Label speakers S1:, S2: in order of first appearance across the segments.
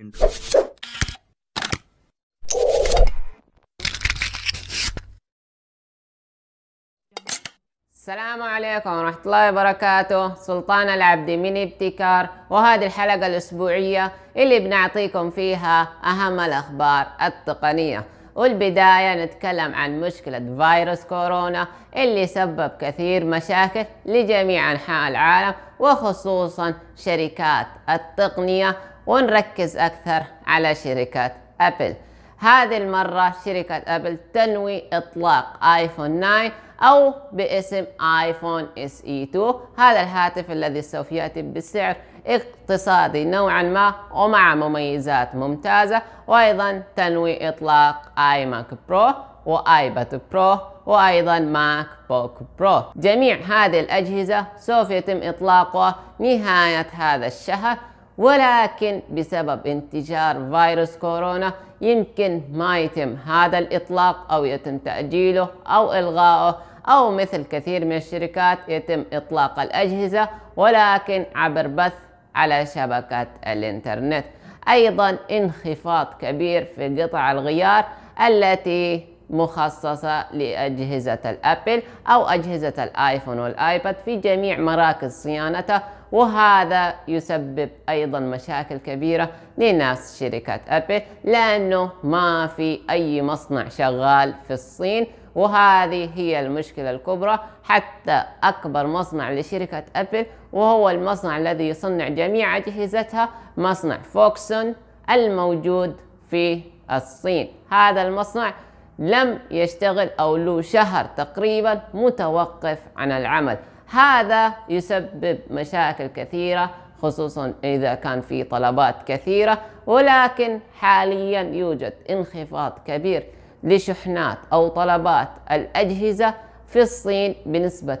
S1: السلام عليكم ورحمة الله وبركاته سلطان العبدي من ابتكار وهذه الحلقة الأسبوعية اللي بنعطيكم فيها أهم الأخبار التقنية والبداية نتكلم عن مشكلة فيروس كورونا اللي سبب كثير مشاكل لجميع أنحاء العالم وخصوصا شركات التقنية ونركز أكثر على شركة أبل هذه المرة شركة أبل تنوي إطلاق آيفون 9 أو باسم آيفون SE 2 هذا الهاتف الذي سوف يأتي بسعر اقتصادي نوعا ما ومع مميزات ممتازة وأيضا تنوي إطلاق آيماك برو وآيباد برو وأيضا ماك بوك برو جميع هذه الأجهزة سوف يتم إطلاقها نهاية هذا الشهر ولكن بسبب انتشار فيروس كورونا يمكن ما يتم هذا الإطلاق أو يتم تأجيله أو إلغائه أو مثل كثير من الشركات يتم إطلاق الأجهزة ولكن عبر بث على شبكة الإنترنت أيضا انخفاض كبير في قطع الغيار التي مخصصة لأجهزة الأبل أو أجهزة الآيفون والآيباد في جميع مراكز صيانتها وهذا يسبب أيضا مشاكل كبيرة لناس شركه أبل لأنه ما في أي مصنع شغال في الصين وهذه هي المشكلة الكبرى حتى أكبر مصنع لشركة أبل وهو المصنع الذي يصنع جميع أجهزتها مصنع فوكسون الموجود في الصين هذا المصنع لم يشتغل أو له شهر تقريبا متوقف عن العمل هذا يسبب مشاكل كثيرة خصوصا إذا كان في طلبات كثيرة ولكن حاليا يوجد انخفاض كبير لشحنات أو طلبات الأجهزة في الصين بنسبة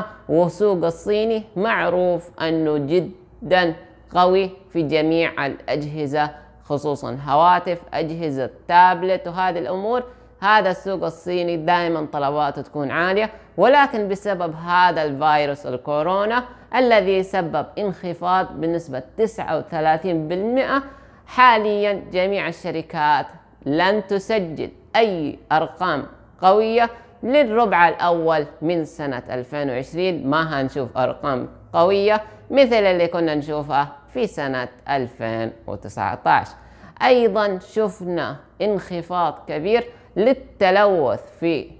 S1: 39% وسوق الصيني معروف أنه جدا قوي في جميع الأجهزة خصوصا هواتف أجهزة تابلت وهذه الأمور هذا السوق الصيني دائما طلباته تكون عالية ولكن بسبب هذا الفيروس الكورونا الذي سبب انخفاض بنسبة 39% حاليا جميع الشركات لن تسجل أي أرقام قوية للربع الأول من سنة 2020 ما هنشوف أرقام قوية مثل اللي كنا نشوفها في سنة 2019 أيضا شفنا انخفاض كبير للتلوث في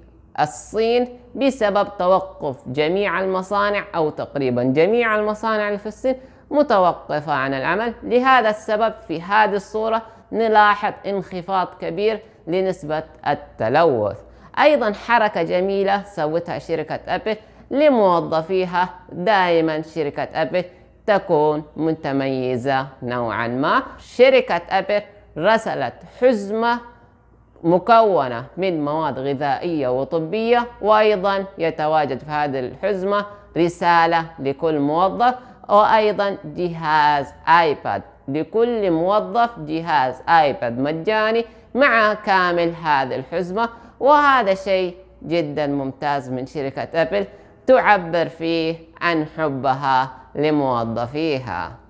S1: الصين بسبب توقف جميع المصانع أو تقريبا جميع المصانع في الصين متوقفة عن العمل لهذا السبب في هذه الصورة نلاحظ انخفاض كبير لنسبة التلوث أيضا حركة جميلة سوتها شركة أبل لموظفيها دائما شركة أبل تكون متميزة نوعا ما شركة أبل رسلت حزمة مكونة من مواد غذائية وطبية وأيضا يتواجد في هذه الحزمة رسالة لكل موظف وأيضا جهاز آيباد لكل موظف جهاز آيباد مجاني مع كامل هذه الحزمة وهذا شيء جدا ممتاز من شركة أبل تعبر فيه عن حبها لموظفيها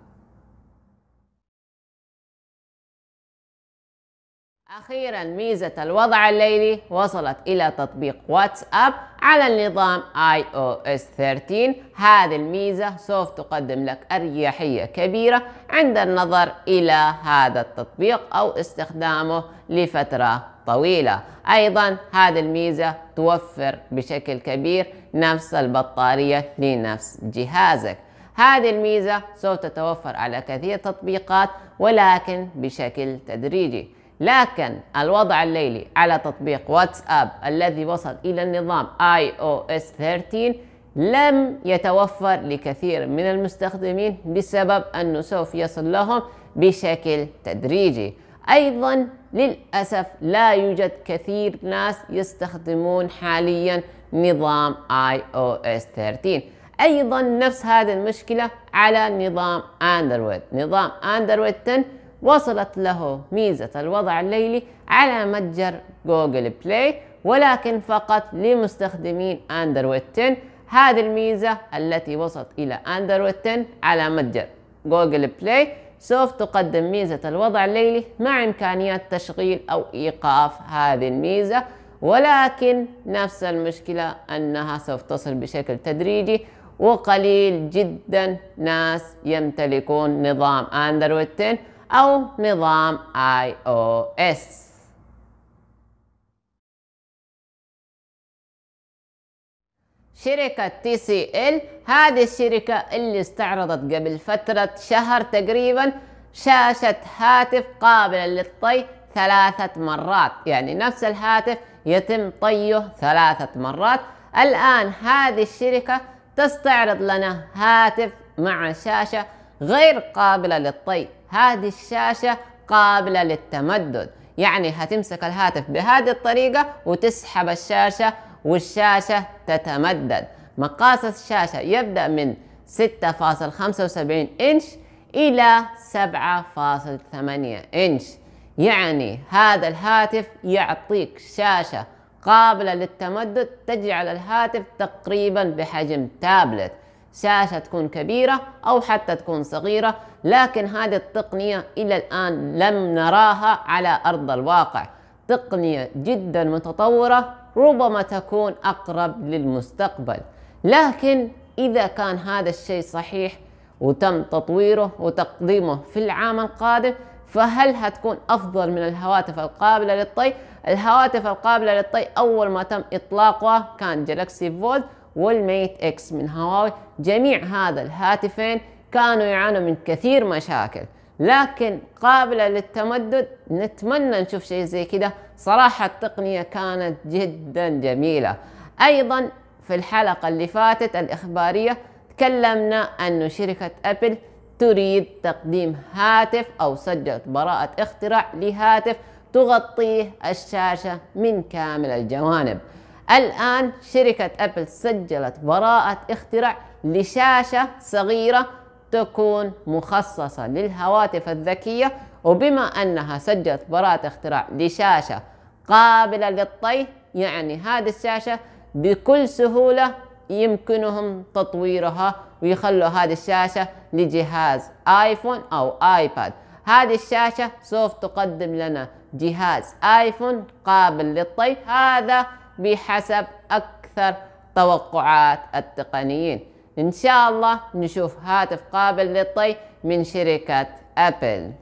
S1: أخيرا ميزة الوضع الليلي وصلت إلى تطبيق واتساب على النظام iOS 13 هذه الميزة سوف تقدم لك أريحية كبيرة عند النظر إلى هذا التطبيق أو استخدامه لفترة طويلة أيضا هذه الميزة توفر بشكل كبير نفس البطارية لنفس جهازك هذه الميزة سوف تتوفر على كثير تطبيقات ولكن بشكل تدريجي لكن الوضع الليلي على تطبيق واتساب الذي وصل إلى النظام iOS 13 لم يتوفر لكثير من المستخدمين بسبب أنه سوف يصل لهم بشكل تدريجي أيضا للأسف لا يوجد كثير ناس يستخدمون حاليا نظام iOS 13 أيضا نفس هذه المشكلة على نظام أندرويد نظام أندرويد 10 وصلت له ميزة الوضع الليلي على متجر جوجل بلاي ولكن فقط لمستخدمين أندرويد 10 هذه الميزة التي وصلت إلى أندرويد 10 على متجر جوجل بلاي سوف تقدم ميزة الوضع الليلي مع إمكانيات تشغيل أو إيقاف هذه الميزة ولكن نفس المشكلة أنها سوف تصل بشكل تدريجي وقليل جدا ناس يمتلكون نظام أندرويد 10 أو نظام iOS شركة تي سي ال هذه الشركة اللي استعرضت قبل فترة شهر تقريبا شاشة هاتف قابلة للطي ثلاثة مرات يعني نفس الهاتف يتم طيه ثلاثة مرات الآن هذه الشركة تستعرض لنا هاتف مع شاشة غير قابلة للطي هذه الشاشة قابلة للتمدد يعني هتمسك الهاتف بهذه الطريقة وتسحب الشاشة والشاشة تتمدد مقاس الشاشة يبدأ من 6.75 إنش إلى 7.8 إنش يعني هذا الهاتف يعطيك شاشة قابلة للتمدد تجعل الهاتف تقريبا بحجم تابلت شاشة تكون كبيرة أو حتى تكون صغيرة لكن هذه التقنية إلى الآن لم نراها على أرض الواقع تقنية جدا متطورة ربما تكون أقرب للمستقبل لكن إذا كان هذا الشيء صحيح وتم تطويره وتقديمه في العام القادم فهل هتكون أفضل من الهواتف القابلة للطي؟ الهواتف القابلة للطي أول ما تم إطلاقها كان جالكسي فولد والميت اكس من هواوي جميع هذا الهاتفين كانوا يعانوا من كثير مشاكل لكن قابلة للتمدد نتمنى نشوف شيء زي كده صراحة التقنية كانت جدا جميلة أيضا في الحلقة اللي فاتت الإخبارية تكلمنا أن شركة أبل تريد تقديم هاتف أو سجلت براءة اختراع لهاتف تغطيه الشاشة من كامل الجوانب الآن شركة أبل سجلت براءة اختراع لشاشة صغيرة تكون مخصصة للهواتف الذكية وبما أنها سجلت براءة اختراع لشاشة قابلة للطي يعني هذه الشاشة بكل سهولة يمكنهم تطويرها ويخلوا هذه الشاشة لجهاز آيفون أو آيباد هذه الشاشة سوف تقدم لنا جهاز آيفون قابل للطي هذا بحسب أكثر توقعات التقنيين إن شاء الله نشوف هاتف قابل للطي من شركة أبل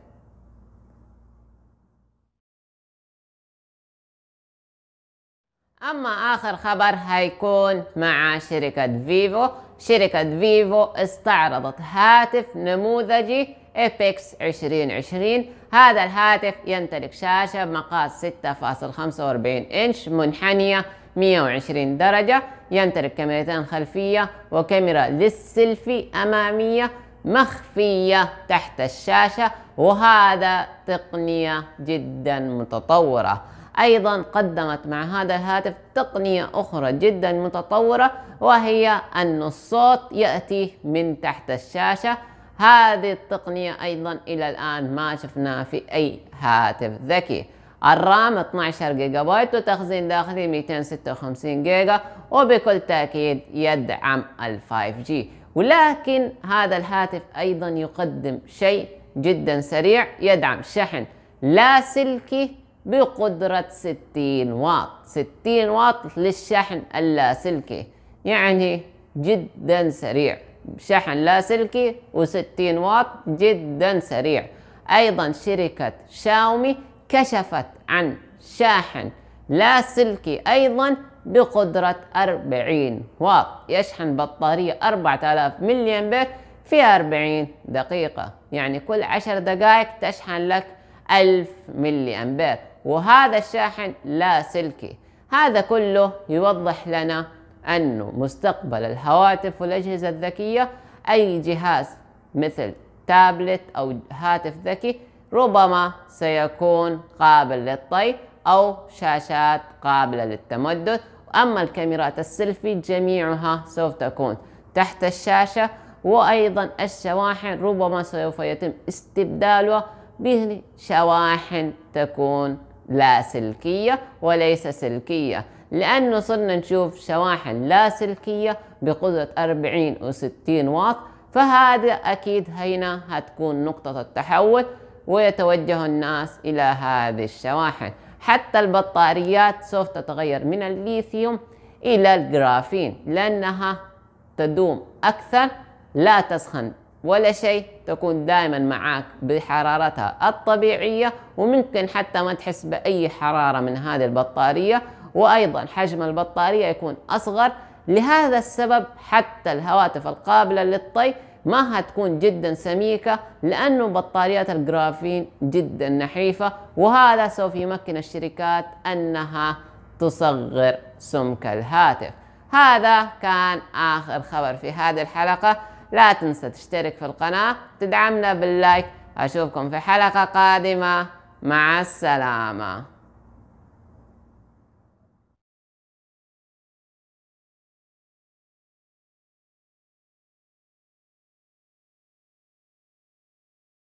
S1: أما آخر خبر هيكون مع شركة فيفو شركة فيفو استعرضت هاتف نموذجي ايبكس 2020 هذا الهاتف يمتلك شاشة بمقاس 6.45 إنش منحنية 120 درجة يمتلك كاميرتين خلفية وكاميرا للسيلفي أمامية مخفية تحت الشاشة وهذا تقنية جدا متطورة أيضا قدمت مع هذا الهاتف تقنية أخرى جدا متطورة وهي أن الصوت يأتي من تحت الشاشة هذه التقنية أيضا إلى الآن ما شفناها في أي هاتف ذكي الرام 12 جيجا بايت وتخزين داخلي 256 جيجا وبكل تأكيد يدعم ال 5G ولكن هذا الهاتف أيضا يقدم شيء جدا سريع يدعم شحن لاسلكي بقدرة 60 واط 60 واط للشحن اللاسلكي يعني جدا سريع شحن لاسلكي و60 واط جدا سريع أيضا شركة شاومي كشفت عن شاحن لاسلكي أيضا بقدرة 40 واط يشحن بطارية 4000 ملي أمبير في 40 دقيقة يعني كل 10 دقائق تشحن لك 1000 ملي أمبير وهذا الشاحن لاسلكي هذا كله يوضح لنا أنه مستقبل الهواتف والأجهزة الذكية أي جهاز مثل تابلت أو هاتف ذكي ربما سيكون قابل للطي أو شاشات قابلة للتمدد أما الكاميرات السيلفي جميعها سوف تكون تحت الشاشة وأيضا الشواحن ربما سوف يتم استبدالها بشواحن تكون لا سلكية وليس سلكية لأنه صرنا نشوف شواحن لاسلكية بقدرة 40 و 60 واط فهذا أكيد هنا هتكون نقطة التحول ويتوجه الناس إلى هذه الشواحن حتى البطاريات سوف تتغير من الليثيوم إلى الجرافين لأنها تدوم أكثر لا تسخن ولا شيء تكون دائما معاك بحرارتها الطبيعية وممكن حتى ما تحس بأي حرارة من هذه البطارية وأيضا حجم البطارية يكون أصغر لهذا السبب حتى الهواتف القابلة للطي ما هتكون جدا سميكة لأنه بطاريات الجرافين جدا نحيفة وهذا سوف يمكن الشركات أنها تصغر سمك الهاتف هذا كان آخر خبر في هذه الحلقة لا تنسى تشترك في القناة تدعمنا باللايك أشوفكم في حلقة قادمة مع السلامة